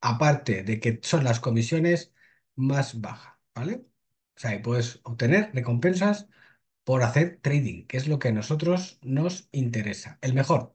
aparte de que son las comisiones más bajas, ¿vale? O sea, puedes obtener recompensas por hacer trading, que es lo que a nosotros nos interesa, el mejor,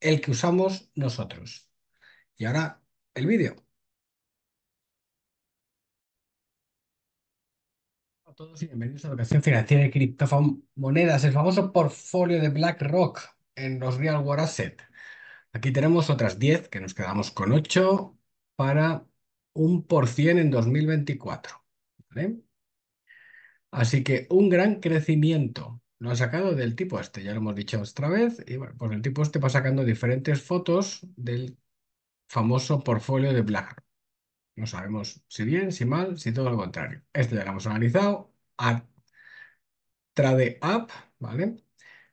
el que usamos nosotros. Y ahora el vídeo. A todos y bienvenidos a la Educación Financiera y Monedas, el famoso portfolio de BlackRock en los Real World Asset. Aquí tenemos otras 10, que nos quedamos con 8, para un por cien en 2024. ¿vale? Así que un gran crecimiento. Lo ha sacado del tipo este, ya lo hemos dicho otra vez. Y bueno, pues el tipo este va sacando diferentes fotos del famoso portfolio de BlackRock. No sabemos si bien, si mal, si todo lo contrario. Este ya lo hemos analizado. A Trade App, ¿vale?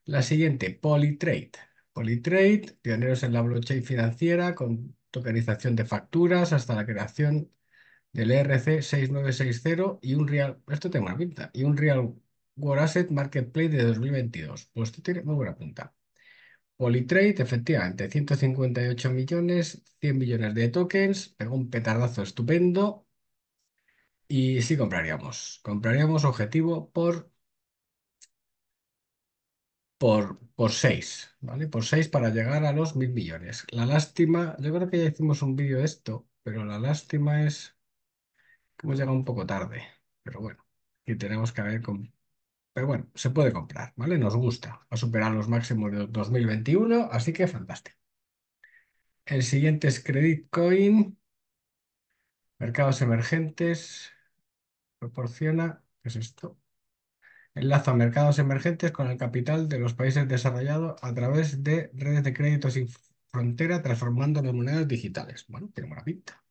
La siguiente, Polytrade. Polytrade, pioneros en la blockchain financiera con tokenización de facturas hasta la creación del e ERC 6960 y un real, esto tengo una pinta, y un real World Asset Marketplace de 2022. Pues esto tiene muy buena punta. Polytrade, efectivamente, 158 millones, 100 millones de tokens, pegó un petardazo estupendo y sí compraríamos. Compraríamos objetivo por por, por 6, ¿vale? Por 6 para llegar a los mil millones. La lástima, yo creo que ya hicimos un vídeo de esto, pero la lástima es que hemos llegado un poco tarde, pero bueno, que tenemos que ver Con... Pero bueno, se puede comprar, ¿vale? Nos gusta. Va a superar los máximos de 2021, así que fantástico. El siguiente es Credit Coin. Mercados emergentes. Proporciona. ¿Qué es esto? enlaza mercados emergentes con el capital de los países desarrollados a través de redes de créditos sin frontera, transformando las monedas digitales. Bueno, tenemos la pinta.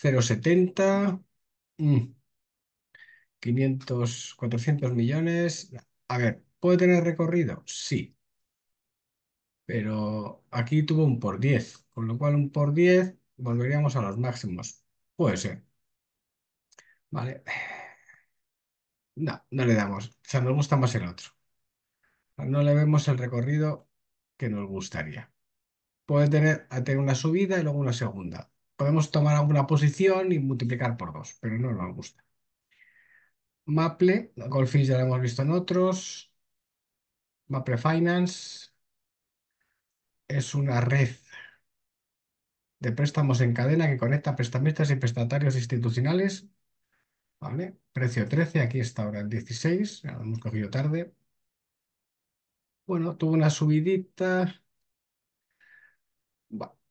0,70, 500, 400 millones. A ver, ¿puede tener recorrido? Sí. Pero aquí tuvo un por 10, con lo cual un por 10 volveríamos a los máximos. Puede ser. Vale. No, no le damos. O sea, nos gusta más el otro. No le vemos el recorrido que nos gustaría. Puede tener, tener una subida y luego una segunda. Podemos tomar alguna posición y multiplicar por dos, pero no nos gusta. Maple, Golfis ya lo hemos visto en otros. Maple Finance es una red de préstamos en cadena que conecta prestamistas y prestatarios institucionales ¿vale? Precio 13, aquí está ahora el 16, lo hemos cogido tarde. Bueno, tuvo una subidita.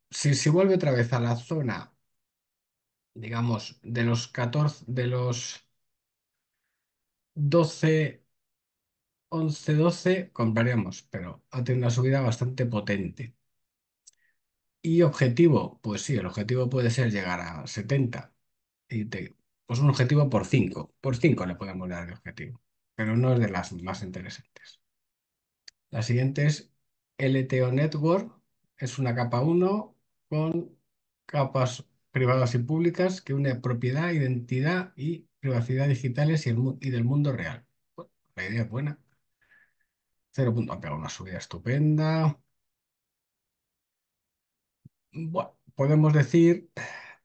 si, si vuelve otra vez a la zona, digamos, de los 14, de los 12, 11, 12, compraríamos, pero ha tenido una subida bastante potente. ¿Y objetivo? Pues sí, el objetivo puede ser llegar a 70 y te pues un objetivo por 5. Por 5 le podemos dar el objetivo, pero no es de las más interesantes. La siguiente es LTO Network, es una capa 1 con capas privadas y públicas que une propiedad, identidad y privacidad digitales y, del mundo real. la idea es buena. Cero punto, ha pegado una subida estupenda. Bueno, podemos decir,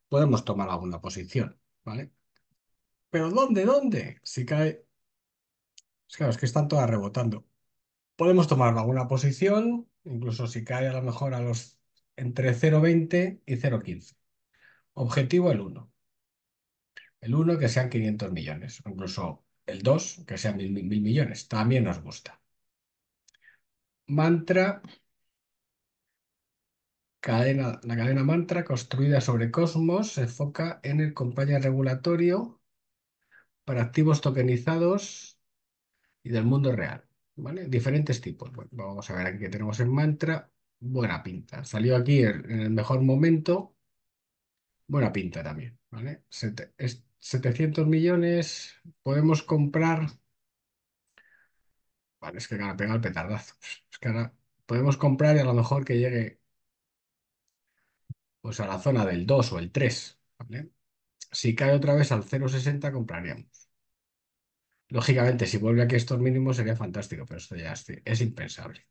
podemos tomar alguna posición, ¿vale? ¿Pero dónde? ¿Dónde? Si cae. Pues es claro, que están todas rebotando. Podemos tomar alguna posición, incluso si cae a lo mejor a los entre 0,20 y 0,15. Objetivo el 1. El 1 que sean 500 millones, incluso el 2 que sean 1.000 millones. También nos gusta. Mantra Cadena, la cadena mantra construida sobre Cosmos se enfoca en el compañero regulatorio para activos tokenizados y del mundo real. ¿vale? Diferentes tipos. vamos a ver aquí que tenemos en mantra. Buena pinta. Salió aquí en el mejor momento. Buena pinta también. ¿vale? 700 millones. Podemos comprar. Vale, es que ahora pega el petardazo. Es que ahora podemos comprar y a lo mejor que llegue pues a la zona del 2 o el 3. ¿vale? Si cae otra vez al 0,60, compraríamos. Lógicamente, si vuelve aquí estos mínimos sería fantástico, pero esto ya es, impensable.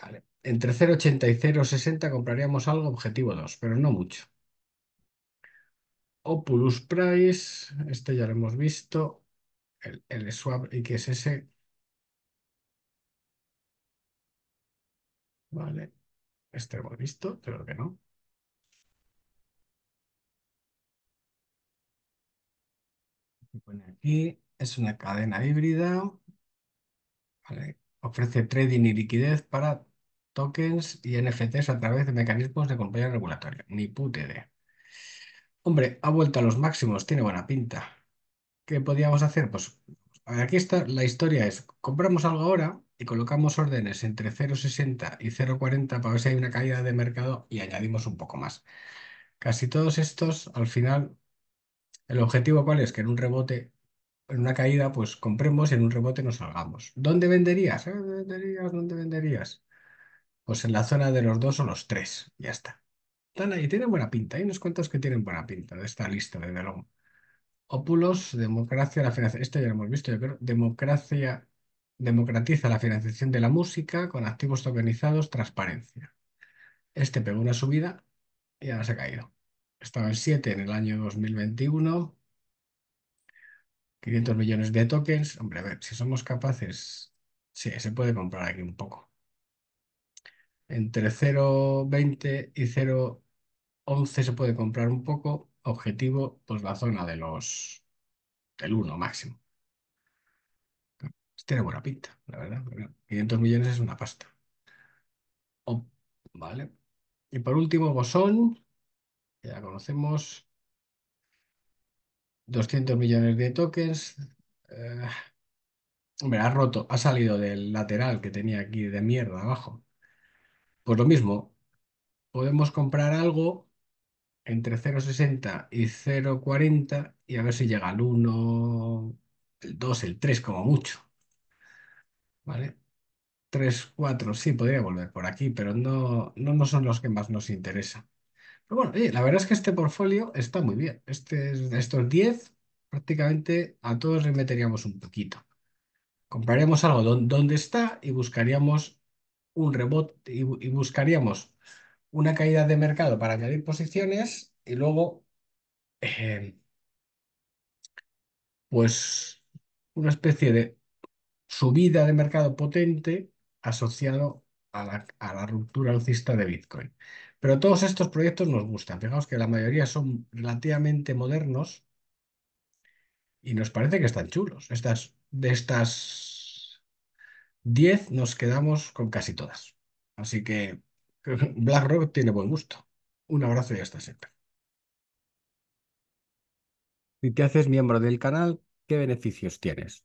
Vale. Entre 0,80 y 0,60 compraríamos algo objetivo 2, pero no mucho. Opulus Price, este ya lo hemos visto. El, el swap ese Vale. Este hemos visto, creo que no. aquí es una cadena híbrida. Ofrece trading y liquidez para tokens y NFTs a través de mecanismos de compañía regulatoria. Ni puta de. Hombre, ha vuelto a los máximos, tiene buena pinta. ¿Qué podíamos hacer? Pues aquí está la historia es, compramos algo ahora y colocamos órdenes entre 0.60 y 0.40 para ver si hay una caída de mercado y añadimos un poco más. Casi todos estos al final el objetivo cuál es que en un rebote, en una caída, pues compremos y en un rebote nos salgamos. ¿Dónde venderías? ¿Eh? ¿Dónde venderías? Pues en la zona de los dos o los tres. Ya está. Y ahí, tienen buena pinta. Hay unos cuantos que tienen buena pinta de esta lista, de luego. Ópulos, democracia, la financiación. Esto ya lo hemos visto, yo creo. Democracia, democratiza la financiación de la música con activos tokenizados, transparencia. Este pegó una subida y ahora se ha caído estaba en 7 en el año 2021. 500 millones de tokens. Hombre, a ver, si somos capaces, sí, se puede comprar aquí un poco. Entre 0.20 y 0.11 se puede comprar un poco. Objetivo, pues la zona de los del 1 máximo. Tiene buena pinta, la verdad. 500 millones es una pasta. vale. Y por último, Bosón, ya conocemos. 200 millones de tokens. Eh, hombre, ha roto, ha salido del lateral que tenía aquí de mierda abajo. Pues lo mismo, podemos comprar algo entre 0,60 y 0,40 y a ver si llega al 1, el 2, el 3 como mucho. ¿Vale? 3, 4, sí, podría volver por aquí, pero no, no, no son los que más nos interesan. Pero bueno, la verdad es que este portfolio está muy bien. Este de estos 10, prácticamente a todos le meteríamos un poquito. Compraríamos algo donde está y buscaríamos un rebote y, buscaríamos una caída de mercado para añadir posiciones y luego, eh, pues, una especie de subida de mercado potente asociado a la, ruptura alcista de Bitcoin. Pero todos estos proyectos nos gustan. Fijaos que la mayoría son relativamente modernos y nos parece que están chulos. Estas, de estas 10 nos quedamos con casi todas. Así que BlackRock tiene buen gusto. Un abrazo y hasta siempre. Si te haces miembro del canal, ¿qué beneficios tienes?